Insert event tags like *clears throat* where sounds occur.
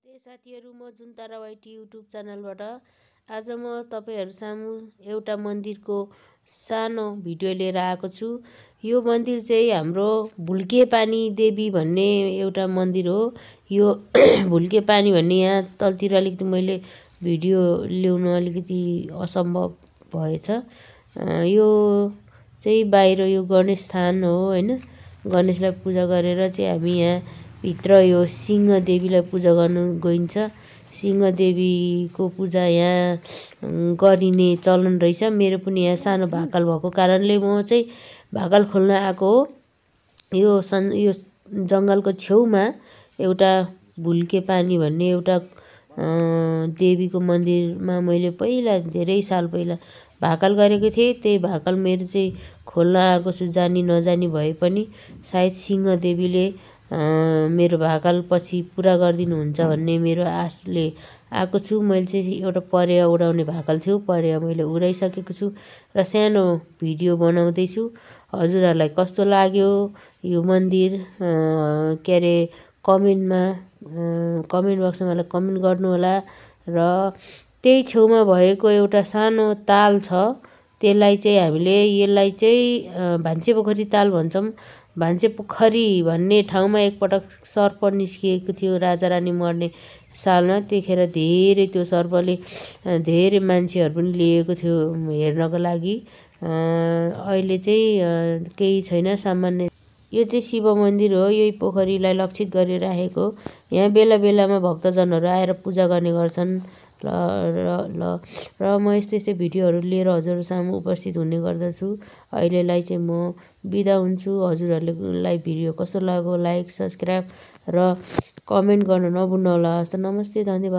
नमस्ते साथीहरू म तारा वाइटी युट्युब च्यानलबाट आज म तपाईँहरू सामु एउटा मन्दिरको सानो भिडियो लिएर आएको छु यो मन्दिर चाहिँ हाम्रो भुल्के पानी देवी भन्ने एउटा मन्दिर हो यो *clears throat* भुल्के पानी भन्ने यहाँ तलतिर अलिकति मैले भिडियो ल्याउनु अलिकति असम्भव भएछ यो चाहिँ बाहिर यो गणेश स्थान हो होइन गणेशलाई पूजा गरेर चाहिँ हामी यहाँ भित्र यो सिंहदेवीलाई पूजा गर्नु गइन्छ सिंहदेवीको पूजा यहाँ गरिने चलन रहेछ मेरो पनि यहाँ सानो भाकाल भएको कारणले म चाहिँ भाकाल खोल्न आएको हो यो सन् यो जङ्गलको छेउमा एउटा भुल्के पानी भन्ने एउटा देवीको मन्दिरमा मैले पहिला धेरै साल पहिला भाकाल गरेको थिएँ त्यही भाकाल मेरो चाहिँ खोल्न आएको छु जानी नजानी भए पनि सायद सिंहदेवीले मेरो भाकल पछि पुरा गरिदिनुहुन्छ भन्ने मेरो आशले आएको छु मैले चाहिँ एउटा परेवा उडाउने भाकल थियो परेवा मैले उडाइसकेको छु र सानो भिडियो बनाउँदैछु हजुरहरूलाई कस्तो लाग्यो यो मन्दिर के अरे कमेन्टमा कमेन्ट बक्समा मलाई कमेन्ट गर्नुहोला र त्यही छेउमा भएको एउटा सानो ताल छ त्यसलाई चाहिँ हामीले यसलाई चाहिँ भान्से पोखरी ताल भन्छौँ भान्से पोखरी भन्ने ठाउँमा एकपटक सर्प निस्किएको थियो राजा रानी मर्ने सालमा त्यतिखेर धेरै त्यो सर्पले धेरै मान्छेहरू पनि लिएको थियो हेर्नको लागि अहिले चाहिँ केही छैन सामान्य यो चाहिँ शिव मन्दिर हो यही पोखरीलाई लक्षित गरिराखेको यहाँ बेला बेलामा भक्तजनहरू आएर पूजा गर्ने गर्छन् र र ल र म यस्तै यस्तै भिडियोहरू लिएर हजुरहरू सामु उपस्थित हुने गर्दछु अहिलेलाई चाहिँ म बिदा हुन्छु हजुरहरूलाई भिडियो कस्तो लाग्यो लाइक सब्सक्राइब र कमेन्ट गर्न होला हस् त नमस्ते धन्यवाद